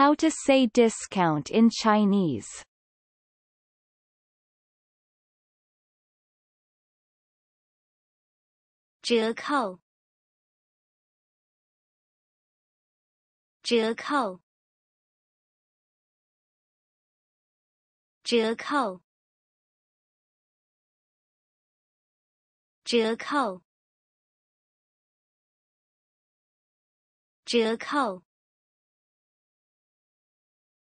How to say discount in Chinese Zhekou